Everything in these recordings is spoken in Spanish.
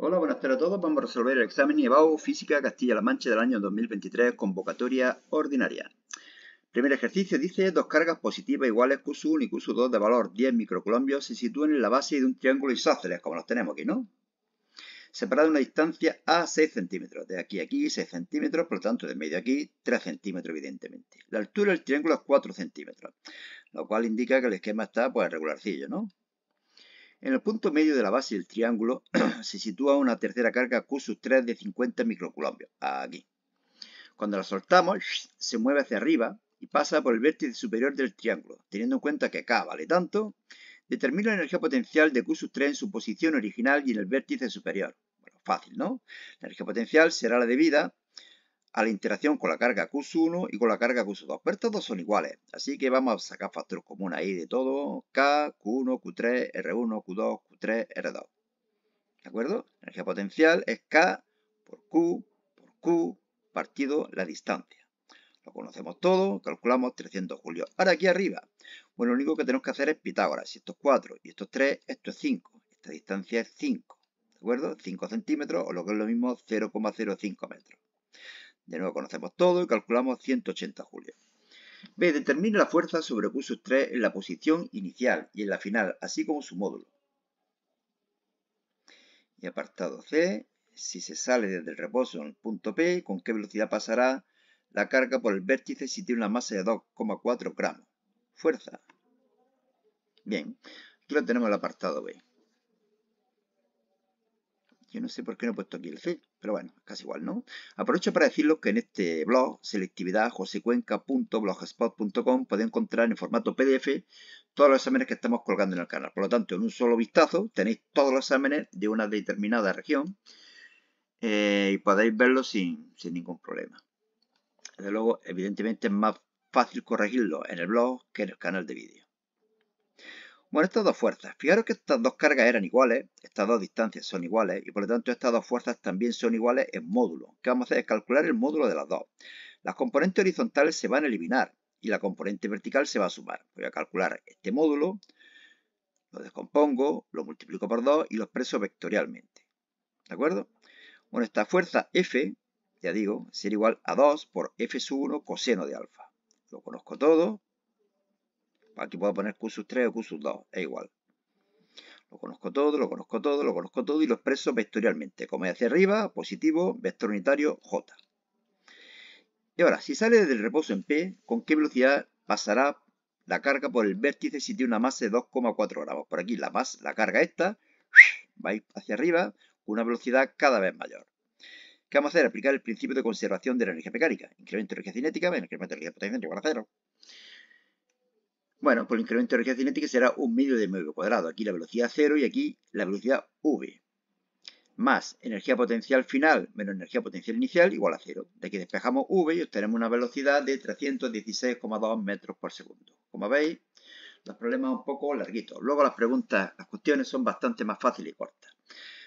Hola, buenas tardes a todos. Vamos a resolver el examen IEBAU Física Castilla-La Mancha del año 2023, convocatoria ordinaria. Primer ejercicio dice, dos cargas positivas iguales Q1 y Q2 de valor 10 microcolombios se sitúan en la base de un triángulo isósceles, como los tenemos aquí, ¿no? Separada una distancia a 6 centímetros, de aquí a aquí 6 centímetros, por lo tanto de medio aquí 3 centímetros evidentemente. La altura del triángulo es 4 centímetros, lo cual indica que el esquema está pues regularcillo, ¿no? En el punto medio de la base del triángulo se sitúa una tercera carga Q3 de 50 microcoulombios, aquí. Cuando la soltamos, se mueve hacia arriba y pasa por el vértice superior del triángulo, teniendo en cuenta que acá vale tanto, determina la energía potencial de Q3 en su posición original y en el vértice superior. Bueno, fácil, ¿no? La energía potencial será la debida a la interacción con la carga Q1 y con la carga Q2. Pero dos son iguales, así que vamos a sacar factor común ahí de todo. K, Q1, Q3, R1, Q2, Q3, R2. ¿De acuerdo? Energía potencial es K por Q por Q partido la distancia. Lo conocemos todo, calculamos 300 julios. Ahora aquí arriba, bueno, lo único que tenemos que hacer es Pitágoras. Si estos 4 y estos 3, esto es 5. Esta distancia es 5, ¿de acuerdo? 5 centímetros o lo que es lo mismo 0,05 metros. De nuevo conocemos todo y calculamos 180 julio B. Determina la fuerza sobre Q 3 en la posición inicial y en la final, así como su módulo. Y apartado C. Si se sale desde el reposo en el punto P, ¿con qué velocidad pasará la carga por el vértice si tiene una masa de 2,4 gramos? Fuerza. Bien, aquí lo tenemos el apartado B. Yo no sé por qué no he puesto aquí el C, pero bueno, casi igual, ¿no? Aprovecho para decirlo que en este blog, selectividadjosecuenca.blogspot.com, podéis encontrar en formato PDF todos los exámenes que estamos colgando en el canal. Por lo tanto, en un solo vistazo tenéis todos los exámenes de una determinada región eh, y podéis verlos sin, sin ningún problema. Desde luego, evidentemente es más fácil corregirlo en el blog que en el canal de vídeo. Bueno, estas dos fuerzas. Fijaros que estas dos cargas eran iguales, estas dos distancias son iguales y por lo tanto estas dos fuerzas también son iguales en módulo. ¿Qué vamos a hacer? calcular el módulo de las dos. Las componentes horizontales se van a eliminar y la componente vertical se va a sumar. Voy a calcular este módulo, lo descompongo, lo multiplico por 2 y lo expreso vectorialmente. ¿De acuerdo? Bueno, esta fuerza F, ya digo, será igual a 2 por F sub 1 coseno de alfa. Lo conozco todo, Aquí ah, puedo poner Q 3 o Q 2, es igual. Lo conozco todo, lo conozco todo, lo conozco todo y lo expreso vectorialmente. Como es hacia arriba, positivo, vector unitario, J. Y ahora, si sale del reposo en P, ¿con qué velocidad pasará la carga por el vértice si tiene una masa de 2,4 gramos? Por aquí la, la carga esta va hacia arriba con una velocidad cada vez mayor. ¿Qué vamos a hacer? Aplicar el principio de conservación de la energía mecánica. Incremento de energía cinética, incremento de energía potencial igual a cero. Bueno, por incremento de energía cinética será un medio de medio cuadrado. Aquí la velocidad 0 y aquí la velocidad v. Más energía potencial final menos energía potencial inicial igual a 0. De aquí despejamos v y obtenemos una velocidad de 316,2 metros por segundo. Como veis, los problemas un poco larguitos. Luego las preguntas, las cuestiones son bastante más fáciles y cortas.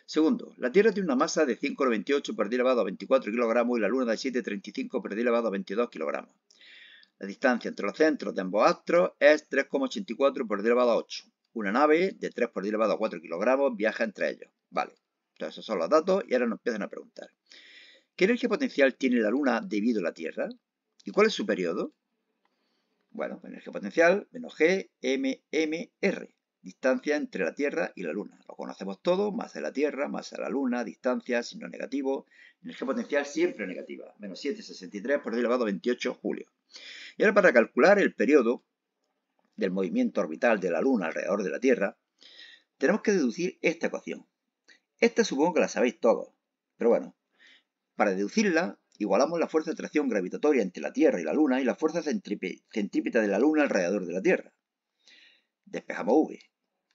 Segundo, la Tierra tiene una masa de 5,98 por elevado a 24 kilogramos y la Luna de 7,35 por elevado a 22 kilogramos. La distancia entre los centros de ambos astros es 3,84 por 10 elevado a 8. Una nave de 3 por 10 elevado a 4 kilogramos viaja entre ellos. Vale, entonces esos son los datos y ahora nos empiezan a preguntar. ¿Qué energía potencial tiene la Luna debido a la Tierra? ¿Y cuál es su periodo? Bueno, energía potencial menos G, M, M, R. Distancia entre la Tierra y la Luna. Lo conocemos todo, masa de la Tierra, masa de la Luna, distancia, signo negativo. Energía potencial siempre negativa, menos 7,63 por 10 elevado a 28 julio para calcular el periodo del movimiento orbital de la Luna alrededor de la Tierra, tenemos que deducir esta ecuación. Esta supongo que la sabéis todos, pero bueno, para deducirla igualamos la fuerza de atracción gravitatoria entre la Tierra y la Luna y la fuerza centrípeta de la Luna alrededor de la Tierra. Despejamos V,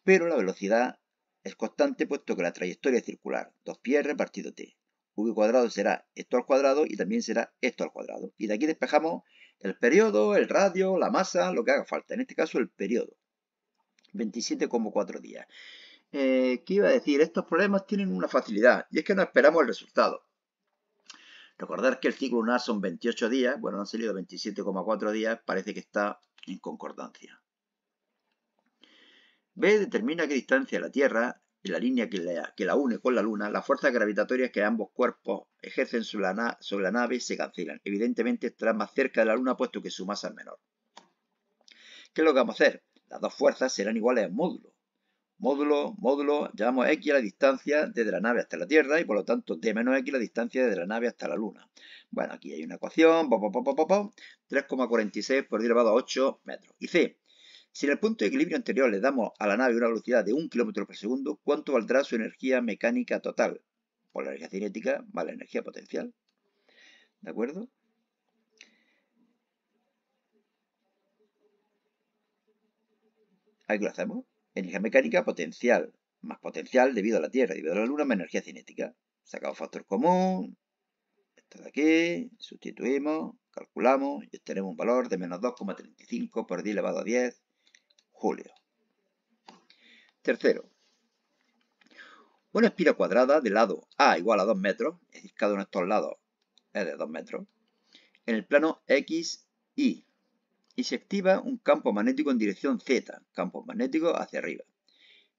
pero la velocidad es constante puesto que la trayectoria es circular, 2πr partido t. V cuadrado será esto al cuadrado y también será esto al cuadrado. Y de aquí despejamos el periodo, el radio, la masa, lo que haga falta. En este caso, el periodo. 27,4 días. Eh, ¿Qué iba a decir? Estos problemas tienen una facilidad y es que no esperamos el resultado. Recordar que el ciclo lunar son 28 días, bueno, han salido 27,4 días, parece que está en concordancia. B determina qué distancia la Tierra en la línea que la, une con la Luna, las fuerzas gravitatorias que ambos cuerpos ejercen sobre la, nave se cancelan. Evidentemente estará más cerca de la Luna puesto que su masa es menor. ¿Qué es lo que vamos a hacer? Las dos fuerzas serán iguales en módulo. Módulo, módulo, llamamos X la distancia desde la nave hasta la Tierra y por lo tanto D menos X la distancia desde la nave hasta la Luna. Bueno, aquí hay una ecuación, 3,46 por 10 elevado a 8 metros. Y C, si en el punto de equilibrio anterior le damos a la nave una velocidad de 1 km por segundo, ¿cuánto valdrá su energía mecánica total? Por la energía cinética más la energía potencial. ¿De acuerdo? Ahí lo hacemos. Energía mecánica potencial. Más potencial debido a la Tierra, debido a la Luna, más energía cinética. Sacamos factor común. Esto de aquí. Sustituimos. Calculamos. Y obtenemos un valor de menos 2,35 por 10 elevado a 10 julio. Tercero, una espira cuadrada de lado A igual a 2 metros, es decir, cada uno de estos lados es de 2 metros, en el plano X, Y, y se activa un campo magnético en dirección Z, campo magnético hacia arriba.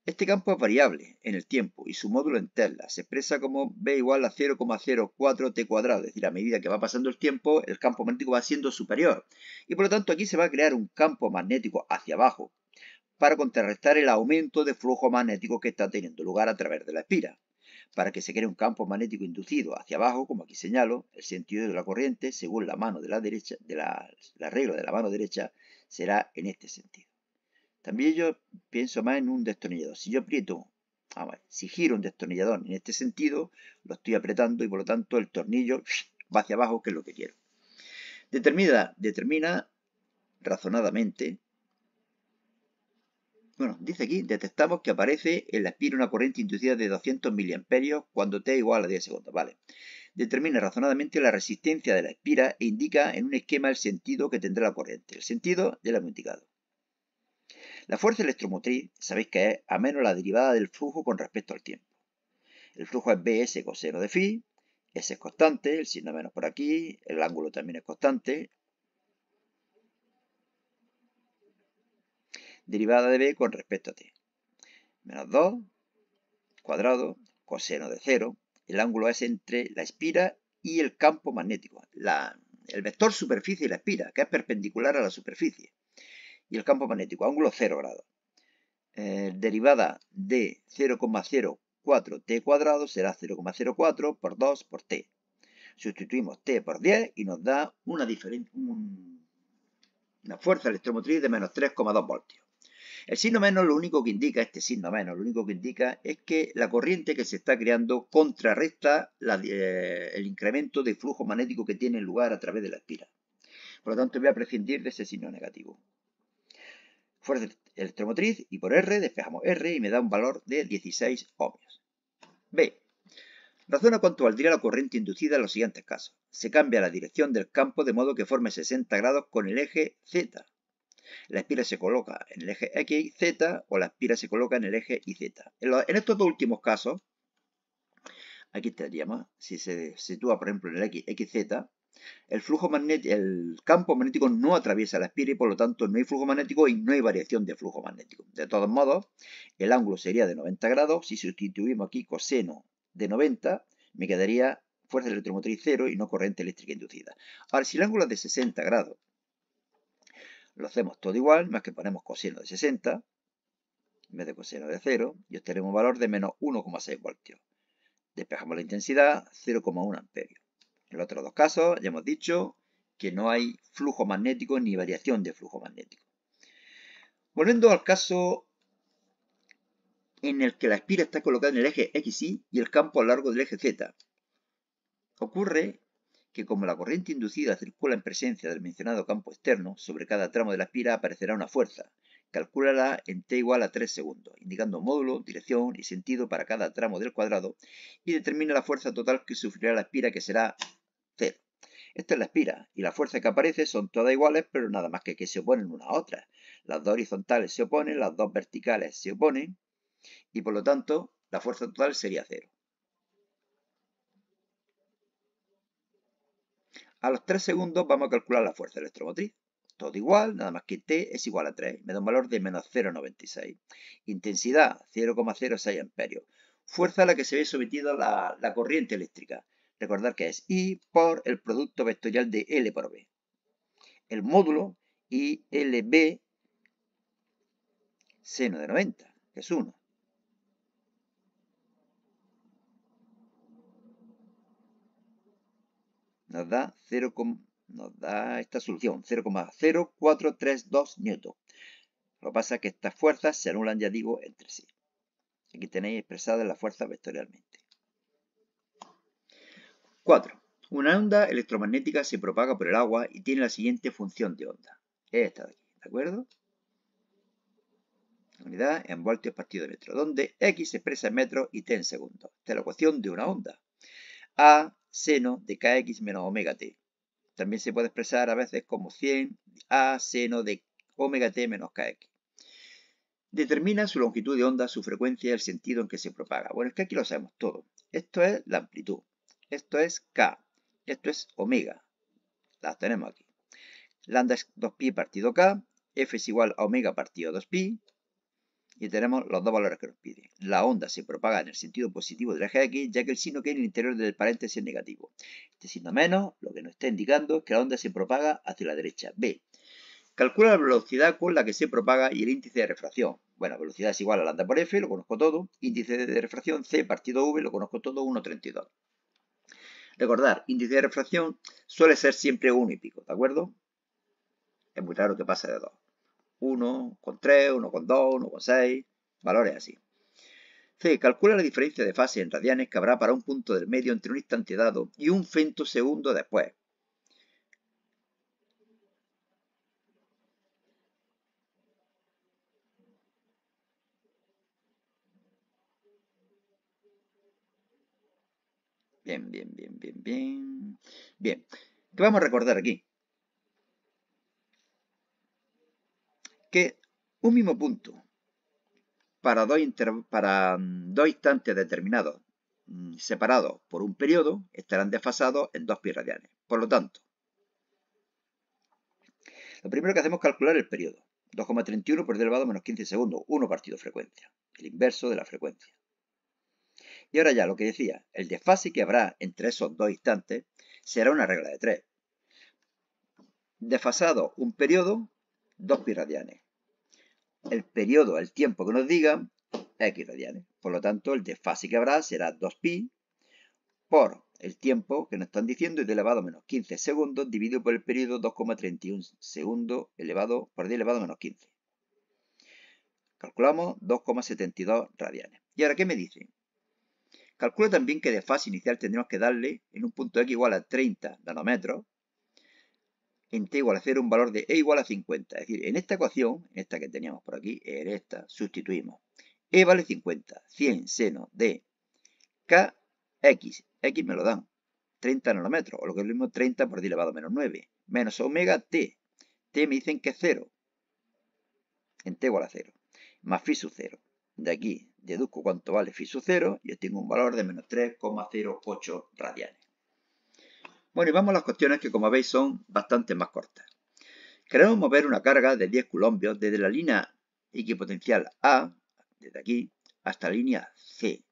Este campo es variable en el tiempo y su módulo en Tesla se expresa como B igual a 0,04 T cuadrado, es decir, a medida que va pasando el tiempo, el campo magnético va siendo superior y por lo tanto aquí se va a crear un campo magnético hacia abajo para contrarrestar el aumento de flujo magnético que está teniendo lugar a través de la espira. Para que se cree un campo magnético inducido hacia abajo, como aquí señalo, el sentido de la corriente, según la mano de la derecha, de la, regla de la mano derecha, será en este sentido. También yo pienso más en un destornillador. Si yo aprieto, si giro un destornillador en este sentido, lo estoy apretando y por lo tanto el tornillo va hacia abajo, que es lo que quiero. Determina, determina razonadamente bueno, dice aquí, detectamos que aparece en la espira una corriente inducida de 200 miliamperios cuando t es igual a 10 segundos. Vale. Determina razonadamente la resistencia de la espira e indica en un esquema el sentido que tendrá la corriente. El sentido ya lo hemos indicado. La fuerza electromotriz, sabéis que es a menos la derivada del flujo con respecto al tiempo. El flujo es Bs coseno de phi, S es constante, el signo menos por aquí, el ángulo también es constante, derivada de b con respecto a t. Menos 2 cuadrado coseno de 0. El ángulo es entre la espira y el campo magnético. el vector superficie y la espira, que es perpendicular a la superficie. Y el campo magnético, ángulo 0 grado. Eh, derivada de 0,04t cuadrado será 0,04 por 2 por t. Sustituimos t por 10 y nos da una, una fuerza electromotriz de menos 3,2 voltios. El signo menos lo único que indica, este signo menos, lo único que indica es que la corriente que se está creando contrarresta eh, el incremento de flujo magnético que tiene lugar a través de la espira. Por lo tanto, voy a prescindir de ese signo negativo. Fuerza electromotriz y por R despejamos R y me da un valor de 16 ohmios. B. Razona cuánto valdría la corriente inducida en los siguientes casos. Se cambia la dirección del campo de modo que forme 60 grados con el eje Z la espira se coloca en el eje XZ o la espira se coloca en el eje YZ. En, estos dos últimos casos, aquí más. si se sitúa por ejemplo en el X, XZ, el, flujo el campo magnético no atraviesa la espira y por lo tanto no hay flujo magnético y no hay variación de flujo magnético. De todos modos, el ángulo sería de 90 grados. Si sustituimos aquí coseno de 90, me quedaría fuerza electromotriz cero y no corriente eléctrica inducida. Ahora, si el ángulo es de 60 grados lo hacemos todo igual, más que ponemos coseno de 60 en vez de coseno de 0 y obtenemos un valor de menos 1,6 voltios. Despejamos la intensidad, 0,1 amperios. En los otros dos casos ya hemos dicho que no hay flujo magnético ni variación de flujo magnético. Volviendo al caso en el que la espira está colocada en el eje XY y el campo a lo largo del eje Z. Ocurre que como la corriente inducida circula en presencia del mencionado campo externo, sobre cada tramo de la espira aparecerá una fuerza. Calculará en t igual a 3 segundos, indicando módulo, dirección y sentido para cada tramo del cuadrado y determina la fuerza total que sufrirá la espira que será 0. Esta es la espira, y las fuerzas que aparecen son todas iguales, pero nada más que que se oponen una a otra. Las dos horizontales se oponen, las dos verticales se oponen, y por lo tanto la fuerza total sería cero. A los 3 segundos vamos a calcular la fuerza electromotriz. Todo igual, nada más que T es igual a 3. Me da un valor de menos 0,96. Intensidad, 0,06 amperios. Fuerza a la que se ve sometida la, corriente eléctrica. Recordar que es I por el producto vectorial de L por B. El módulo ILB seno de 90, que es 1. nos da esta solución, 0,0432 newton. Lo que pasa es que estas fuerzas se anulan, ya digo, entre sí. Aquí tenéis expresadas las fuerzas vectorialmente. 4. Una onda electromagnética se propaga por el agua y tiene la siguiente función de onda. Esta de aquí, ¿de acuerdo? unidad en voltios partido de metro, donde X se expresa en metros y T en segundos. Esta es la ecuación de una onda. A seno de kx menos omega t. También se puede expresar a veces como 100 a seno de omega t menos kx. Determina su longitud de onda, su frecuencia y el sentido en que se propaga. Bueno, es que aquí lo sabemos todo. Esto es la amplitud. Esto es k. Esto es omega. Las tenemos aquí. Lambda es 2pi partido k. F es igual a omega partido 2pi y tenemos los dos valores que nos piden. La onda se propaga en el sentido positivo de la eje X, ya que el signo que hay en el interior del paréntesis es negativo. Este signo menos lo que nos está indicando es que la onda se propaga hacia la derecha. B. Calcula la velocidad con la que se propaga y el índice de refracción. Bueno, velocidad es igual a lambda por f, lo conozco todo. Índice de refracción C partido v, lo conozco todo, 1,32. Recordar, índice de refracción suele ser siempre 1 y pico, ¿de acuerdo? Es muy raro que pase de 2 con con 1,3, con 6, valores así. C. Calcula la diferencia de fase en radianes que habrá para un punto del medio entre un instante dado y un femtosegundo después. Bien, bien, bien, bien, bien. Bien. ¿Qué vamos a recordar aquí? un mismo punto para dos, para mm, dos instantes determinados mm, separados por un periodo estarán desfasados en dos pi radianes. Por lo tanto, lo primero que hacemos es calcular el periodo. 2,31 por elevado a menos 15 segundos, 1 partido frecuencia, el inverso de la frecuencia. Y ahora ya lo que decía, el desfase que habrá entre esos dos instantes será una regla de 3. Desfasado un periodo, 2 pi radianes el periodo, el tiempo que nos digan, x radianes. Por lo tanto, el desfase que habrá será 2pi por el tiempo que nos están diciendo y elevado a menos 15 segundos dividido por el periodo 2,31 segundos elevado por 10 elevado a menos 15. Calculamos 2,72 radianes. ¿Y ahora qué me dice? Calcula también que de fase inicial tendremos que darle en un punto x igual a 30 nanómetros en t igual a 0 un valor de e igual a 50. Es decir, en esta ecuación, en esta que teníamos por aquí, en esta, sustituimos. e vale 50, 100 seno de kx, x me lo dan, 30 nanómetros, o lo que es lo mismo 30 por 10 elevado a menos 9, menos omega t. t me dicen que es 0, en t igual a 0, más phi sub 0. De aquí deduzco cuánto vale phi sub 0 y tengo un valor de menos 3,08 radianes. Bueno, y vamos a las cuestiones que como veis son bastante más cortas. Queremos mover una carga de 10 coulombios desde la línea equipotencial A, desde aquí, hasta la línea C.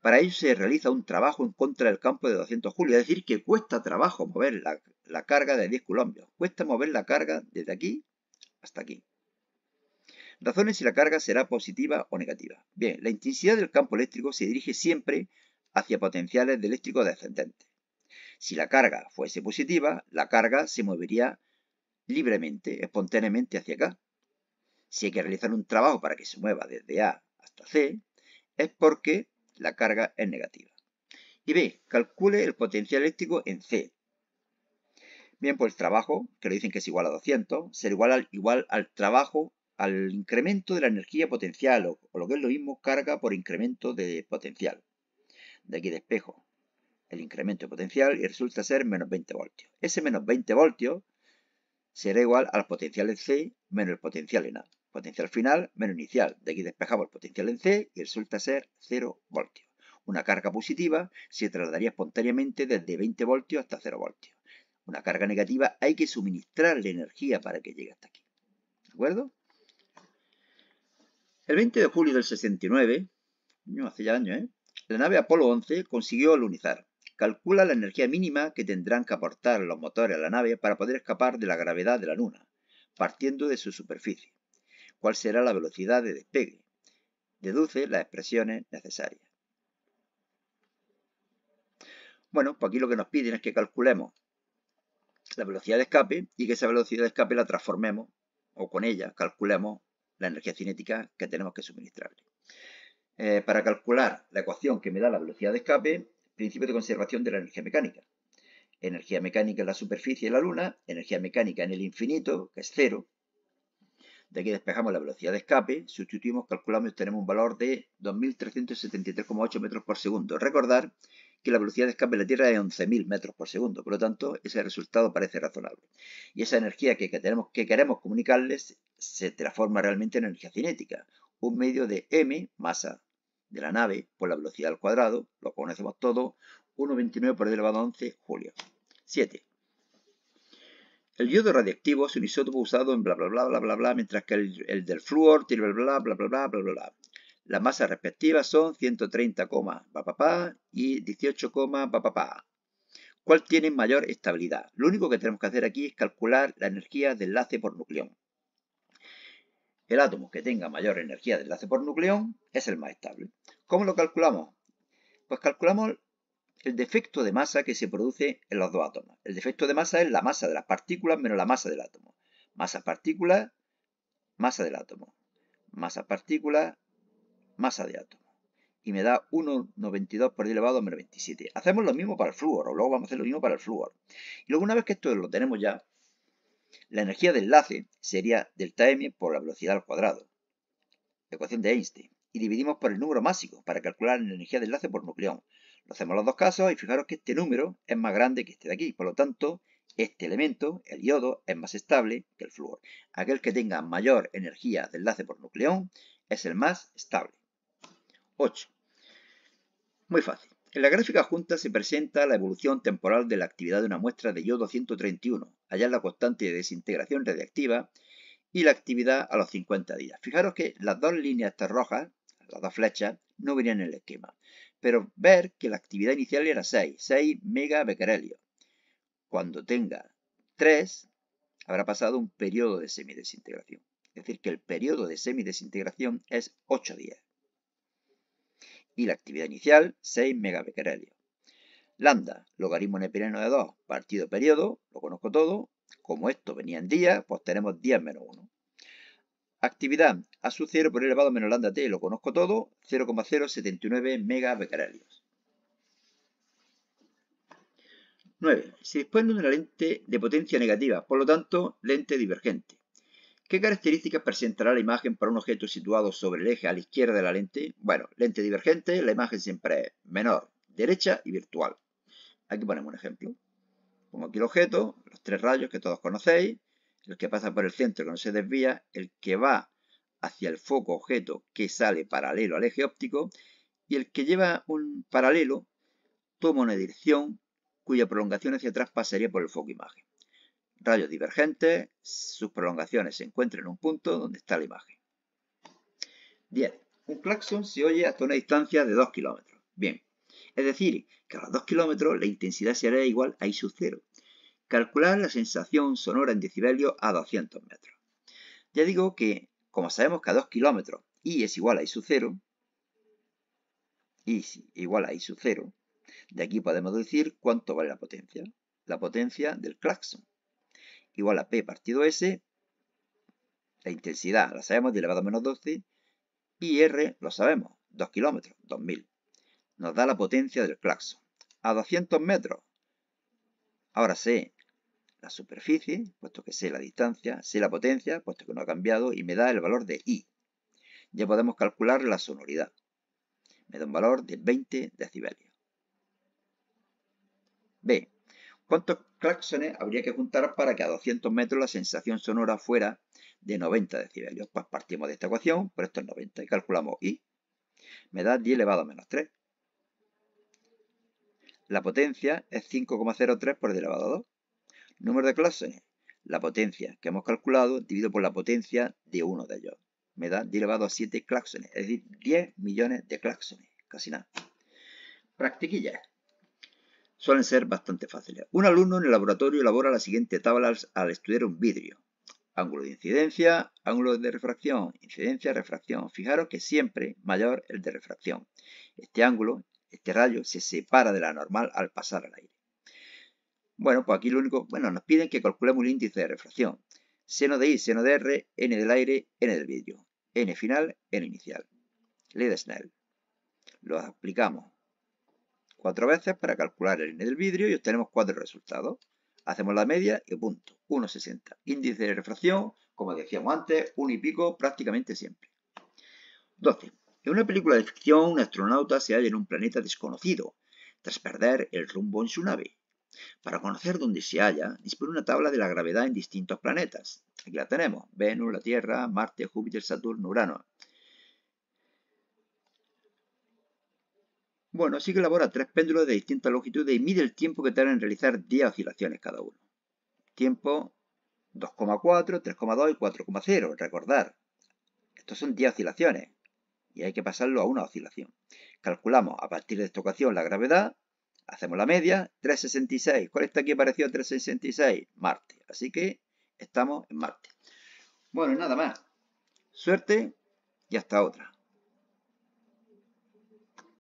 Para ello se realiza un trabajo en contra del campo de 200 julios, es decir, que cuesta trabajo mover la, carga de 10 coulombios. Cuesta mover la carga desde aquí hasta aquí. Razones si la carga será positiva o negativa. Bien, la intensidad del campo eléctrico se dirige siempre hacia potenciales de eléctrico descendentes. Si la carga fuese positiva, la carga se movería libremente, espontáneamente hacia acá. Si hay que realizar un trabajo para que se mueva desde A hasta C, es porque la carga es negativa. Y B, calcule el potencial eléctrico en C. Bien, pues el trabajo, que lo dicen que es igual a 200, será igual al, trabajo, al incremento de la energía potencial, o, lo que es lo mismo, carga por incremento de potencial. De aquí espejo el incremento potencial y resulta ser menos 20 voltios. Ese menos 20 voltios será igual al potencial en C menos el potencial en A. Potencial final menos inicial. De aquí despejamos el potencial en C y resulta ser 0 voltios. Una carga positiva se trasladaría espontáneamente desde 20 voltios hasta 0 voltios. Una carga negativa hay que suministrarle energía para que llegue hasta aquí. ¿De acuerdo? El 20 de julio del 69, hace ya años, ¿eh? la nave Apolo 11 consiguió alunizar calcula la energía mínima que tendrán que aportar los motores a la nave para poder escapar de la gravedad de la Luna, partiendo de su superficie. ¿Cuál será la velocidad de despegue? Deduce las expresiones necesarias. Bueno, pues aquí lo que nos piden es que calculemos la velocidad de escape y que esa velocidad de escape la transformemos o con ella calculemos la energía cinética que tenemos que suministrarle. Eh, para calcular la ecuación que me da la velocidad de escape, principio de conservación de la energía mecánica. Energía mecánica en la superficie de la Luna, energía mecánica en el infinito, que es cero. De aquí despejamos la velocidad de escape, sustituimos, calculamos y obtenemos un valor de 2.373,8 metros por segundo. Recordar que la velocidad de escape de la Tierra es 11.000 metros por segundo, por lo tanto, ese resultado parece razonable. Y esa energía que, que queremos comunicarles se transforma realmente en energía cinética, un medio de m masa de la nave por la velocidad al cuadrado, lo conocemos todos, 1,29 por elevado a 11 julio. 7. El yodo radiactivo es un isótopo usado en bla bla bla bla bla bla, mientras que el, el del flúor tiene bla bla bla bla bla bla bla Las masas respectivas son 130, pa, y 18, papapá. ¿Cuál tiene mayor estabilidad? Lo único que tenemos que hacer aquí es calcular la energía de enlace por nucleón. El átomo que tenga mayor energía de enlace por nucleón es el más estable. ¿Cómo lo calculamos? Pues calculamos el defecto de masa que se produce en los dos átomos. El defecto de masa es la masa de las partículas menos la masa del átomo. Masa partícula, masa del átomo. Masa partícula, masa de átomo. Y me da 1,92 por 10 elevado a menos 27. Hacemos lo mismo para el flúor, o luego vamos a hacer lo mismo para el flúor. Y luego una vez que esto lo tenemos ya, la energía de enlace sería delta m por la velocidad al cuadrado. ecuación de Einstein y dividimos por el número másico para calcular la energía de enlace por nucleón. Lo hacemos los dos casos y fijaros que este número es más grande que este de aquí. Por lo tanto, este elemento, el yodo, es más estable que el flúor. Aquel que tenga mayor energía de enlace por nucleón es el más estable. 8. Muy fácil. En la gráfica junta se presenta la evolución temporal de la actividad de una muestra de yodo 131, es la constante de desintegración radiactiva y la actividad a los 50 días. Fijaros que las dos líneas rojas cada flecha, no venía en el esquema. Pero ver que la actividad inicial era 6, 6 megabecquerelios. Cuando tenga 3, habrá pasado un periodo de semidesintegración. Es decir, que el periodo de semidesintegración es 8 días. Y la actividad inicial, 6 megabecquerelios. Lambda, logaritmo neperiano de 2, partido periodo, lo conozco todo. Como esto venía en días, pues tenemos 10 menos 1. Actividad A su 0 por elevado menos lambda T, lo conozco todo, 0,079 megabecarios. 9. Se dispone de una lente de potencia negativa, por lo tanto, lente divergente. ¿Qué características presentará la imagen para un objeto situado sobre el eje a la izquierda de la lente? Bueno, lente divergente, la imagen siempre es menor, derecha y virtual. Aquí ponemos un ejemplo. Pongo aquí el objeto, los tres rayos que todos conocéis, el que pasa por el centro que no se desvía, el que va hacia el foco objeto que sale paralelo al eje óptico y el que lleva un paralelo toma una dirección cuya prolongación hacia atrás pasaría por el foco imagen. Rayos divergentes, sus prolongaciones se encuentran en un punto donde está la imagen. Bien, un claxon se oye hasta una distancia de 2 kilómetros. Bien, es decir, que a los 2 kilómetros la intensidad será igual a I sub 0 calcular la sensación sonora en decibelio a 200 metros. Ya digo que, como sabemos que a 2 kilómetros I es igual a I sub 0, I es igual a I sub 0, de aquí podemos decir cuánto vale la potencia. La potencia del claxon. Igual a P partido S, la intensidad la sabemos de elevado a menos 12, y R lo sabemos, 2 kilómetros, 2000. Nos da la potencia del claxon. A 200 metros, ahora sé la superficie, puesto que sé la distancia, sé la potencia, puesto que no ha cambiado, y me da el valor de I. Ya podemos calcular la sonoridad. Me da un valor de 20 decibelios. B. ¿Cuántos claxones habría que juntar para que a 200 metros la sensación sonora fuera de 90 decibelios? Pues partimos de esta ecuación, por esto es 90, y calculamos I. Me da 10 elevado a menos 3. La potencia es 5,03 por elevado a 2. Número de cláxones, la potencia que hemos calculado dividido por la potencia de uno de ellos. Me da 10 elevado a 7 claxones, es decir, 10 millones de claxones, casi nada. Practiquillas. Suelen ser bastante fáciles. Un alumno en el laboratorio elabora la siguiente tabla al, al estudiar un vidrio. Ángulo de incidencia, ángulo de refracción, incidencia, refracción. Fijaros que siempre mayor el de refracción. Este ángulo, este rayo, se separa de la normal al pasar al aire. Bueno, pues aquí lo único, bueno, nos piden que calculemos el índice de refracción. Seno de I, seno de R, N del aire, N del vidrio. N final, N inicial. Ley de Snell. Lo aplicamos cuatro veces para calcular el N del vidrio y obtenemos cuatro resultados. Hacemos la media y punto. 1,60. Índice de refracción, como decíamos antes, un y pico prácticamente siempre. 12. En una película de ficción, un astronauta se halla en un planeta desconocido, tras perder el rumbo en su nave. Para conocer dónde se halla, dispone una tabla de la gravedad en distintos planetas. Aquí la tenemos, Venus, la Tierra, Marte, Júpiter, Saturno, Urano. Bueno, así que elabora tres péndulos de distintas longitudes y mide el tiempo que tardan en realizar 10 oscilaciones cada uno. Tiempo 2,4, 3,2 y 4,0. Recordar, estos son 10 oscilaciones y hay que pasarlo a una oscilación. Calculamos a partir de esta ocasión la gravedad Hacemos la media, 366. ¿Cuál está aquí parecido a 366? Marte. Así que estamos en Marte. Bueno, nada más. Suerte y hasta otra.